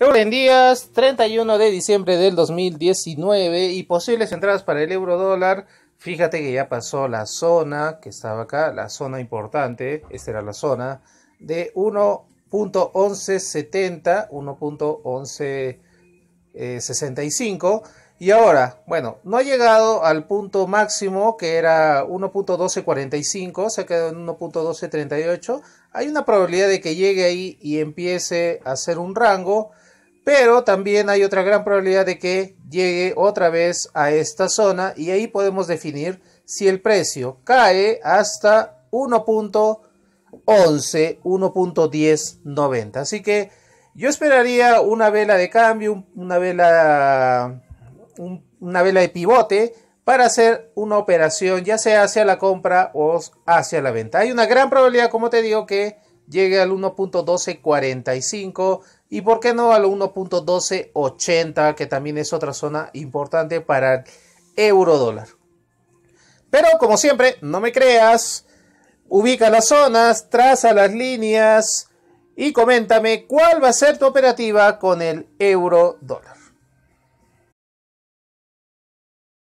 en días 31 de diciembre del 2019 y posibles entradas para el euro dólar. Fíjate que ya pasó la zona que estaba acá, la zona importante, esta era la zona de 1.1170, 1.1165 y ahora, bueno, no ha llegado al punto máximo que era 1.1245, se ha quedado en 1.1238. Hay una probabilidad de que llegue ahí y empiece a hacer un rango. Pero también hay otra gran probabilidad de que llegue otra vez a esta zona y ahí podemos definir si el precio cae hasta 1.11, 1.1090. Así que yo esperaría una vela de cambio, una vela, una vela de pivote para hacer una operación, ya sea hacia la compra o hacia la venta. Hay una gran probabilidad, como te digo, que llegue al 1.1245 y por qué no al 1.1280, que también es otra zona importante para el euro dólar. Pero como siempre, no me creas, ubica las zonas, traza las líneas y coméntame cuál va a ser tu operativa con el euro dólar.